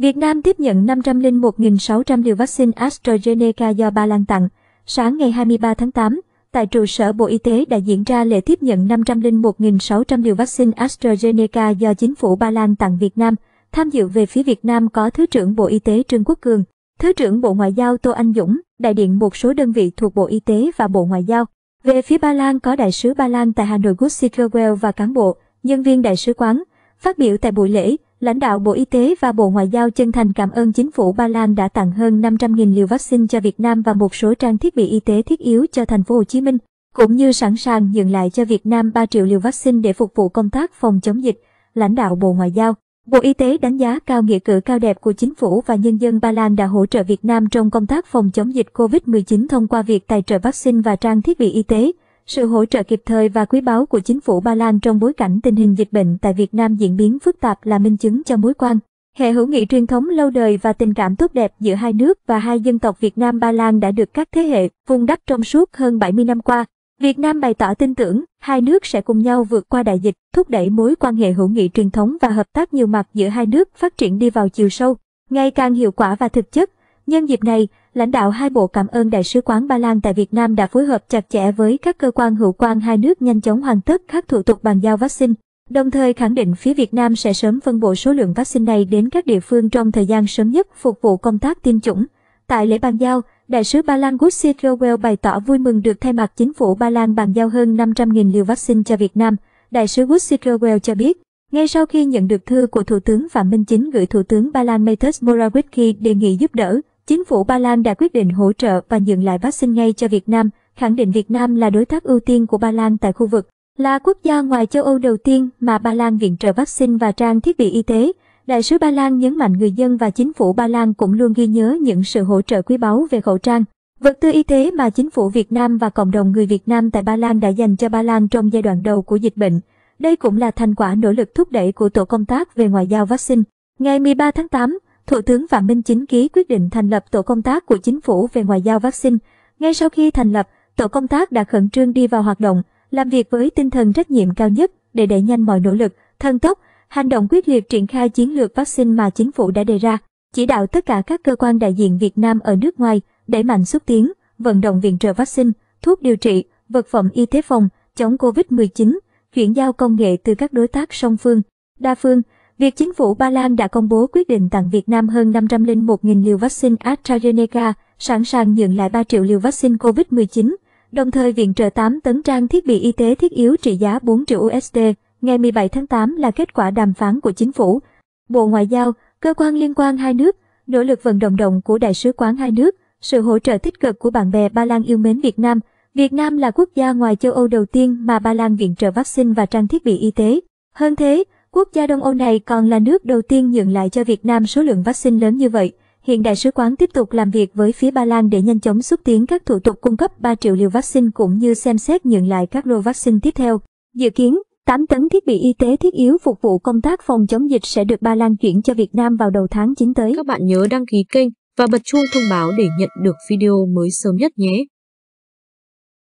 Việt Nam tiếp nhận 501.600 liều vaccine AstraZeneca do Ba Lan tặng. Sáng ngày 23 tháng 8, tại trụ sở Bộ Y tế đã diễn ra lễ tiếp nhận 501.600 liều vaccine AstraZeneca do chính phủ Ba Lan tặng Việt Nam. Tham dự về phía Việt Nam có Thứ trưởng Bộ Y tế Trương Quốc Cường, Thứ trưởng Bộ Ngoại giao Tô Anh Dũng, đại diện một số đơn vị thuộc Bộ Y tế và Bộ Ngoại giao. Về phía Ba Lan có Đại sứ Ba Lan tại Hà Nội Gustavo và cán bộ, nhân viên Đại sứ quán. Phát biểu tại buổi lễ, Lãnh đạo Bộ Y tế và Bộ Ngoại giao chân thành cảm ơn chính phủ Ba Lan đã tặng hơn 500.000 liều vaccine cho Việt Nam và một số trang thiết bị y tế thiết yếu cho thành phố Hồ Chí Minh, cũng như sẵn sàng nhường lại cho Việt Nam 3 triệu liều vaccine để phục vụ công tác phòng chống dịch. Lãnh đạo Bộ Ngoại giao, Bộ Y tế đánh giá cao nghĩa cử cao đẹp của chính phủ và nhân dân Ba Lan đã hỗ trợ Việt Nam trong công tác phòng chống dịch COVID-19 thông qua việc tài trợ vaccine và trang thiết bị y tế. Sự hỗ trợ kịp thời và quý báu của chính phủ Ba Lan trong bối cảnh tình hình dịch bệnh tại Việt Nam diễn biến phức tạp là minh chứng cho mối quan hệ hữu nghị truyền thống lâu đời và tình cảm tốt đẹp giữa hai nước và hai dân tộc Việt Nam Ba Lan đã được các thế hệ vun đắp trong suốt hơn 70 năm qua. Việt Nam bày tỏ tin tưởng hai nước sẽ cùng nhau vượt qua đại dịch, thúc đẩy mối quan hệ hữu nghị truyền thống và hợp tác nhiều mặt giữa hai nước phát triển đi vào chiều sâu, ngày càng hiệu quả và thực chất. Nhân dịp này, lãnh đạo hai bộ cảm ơn Đại sứ quán Ba Lan tại Việt Nam đã phối hợp chặt chẽ với các cơ quan hữu quan hai nước nhanh chóng hoàn tất các thủ tục bàn giao vaccine, đồng thời khẳng định phía Việt Nam sẽ sớm phân bổ số lượng vaccine này đến các địa phương trong thời gian sớm nhất phục vụ công tác tiêm chủng. Tại lễ bàn giao, Đại sứ Ba Lan Gussi Rowell bày tỏ vui mừng được thay mặt chính phủ Ba Lan bàn giao hơn 500.000 liều vaccine cho Việt Nam. Đại sứ Gussi Rowell cho biết, ngay sau khi nhận được thư của Thủ tướng Phạm Minh Chính gửi Thủ tướng Ba Lan Mateusz Morawiecki đề nghị giúp đỡ, Chính phủ Ba Lan đã quyết định hỗ trợ và nhượng lại vaccine ngay cho Việt Nam, khẳng định Việt Nam là đối tác ưu tiên của Ba Lan tại khu vực, là quốc gia ngoài châu Âu đầu tiên mà Ba Lan viện trợ vaccine và trang thiết bị y tế. Đại sứ Ba Lan nhấn mạnh người dân và chính phủ Ba Lan cũng luôn ghi nhớ những sự hỗ trợ quý báu về khẩu trang, vật tư y tế mà chính phủ Việt Nam và cộng đồng người Việt Nam tại Ba Lan đã dành cho Ba Lan trong giai đoạn đầu của dịch bệnh. Đây cũng là thành quả nỗ lực thúc đẩy của tổ công tác về ngoại giao vaccine. Ngày 13 tháng 8, Thủ tướng Phạm Minh Chính ký quyết định thành lập tổ công tác của chính phủ về ngoại giao vaccine. Ngay sau khi thành lập, tổ công tác đã khẩn trương đi vào hoạt động, làm việc với tinh thần trách nhiệm cao nhất để đẩy nhanh mọi nỗ lực, thân tốc, hành động quyết liệt triển khai chiến lược vaccine mà chính phủ đã đề ra, chỉ đạo tất cả các cơ quan đại diện Việt Nam ở nước ngoài đẩy mạnh xúc tiến, vận động viện trợ vaccine, thuốc điều trị, vật phẩm y tế phòng, chống COVID-19, chuyển giao công nghệ từ các đối tác song phương, đa phương, Việc chính phủ Ba Lan đã công bố quyết định tặng Việt Nam hơn 501.000 liều vaccine AstraZeneca, sẵn sàng nhận lại 3 triệu liều vaccine COVID-19, đồng thời viện trợ 8 tấn trang thiết bị y tế thiết yếu trị giá 4 triệu USD. Ngày 17 tháng 8 là kết quả đàm phán của chính phủ. Bộ Ngoại giao, cơ quan liên quan hai nước, nỗ lực vận động động của Đại sứ quán hai nước, sự hỗ trợ tích cực của bạn bè Ba Lan yêu mến Việt Nam. Việt Nam là quốc gia ngoài châu Âu đầu tiên mà Ba Lan viện trợ vaccine và trang thiết bị y tế. Hơn thế, Quốc gia Đông Âu này còn là nước đầu tiên nhượng lại cho Việt Nam số lượng vaccine lớn như vậy. Hiện Đại sứ quán tiếp tục làm việc với phía Ba Lan để nhanh chóng xúc tiến các thủ tục cung cấp 3 triệu liều vaccine cũng như xem xét nhượng lại các lô vaccine tiếp theo. Dự kiến, 8 tấn thiết bị y tế thiết yếu phục vụ công tác phòng chống dịch sẽ được Ba Lan chuyển cho Việt Nam vào đầu tháng 9 tới. Các bạn nhớ đăng ký kênh và bật chuông thông báo để nhận được video mới sớm nhất nhé.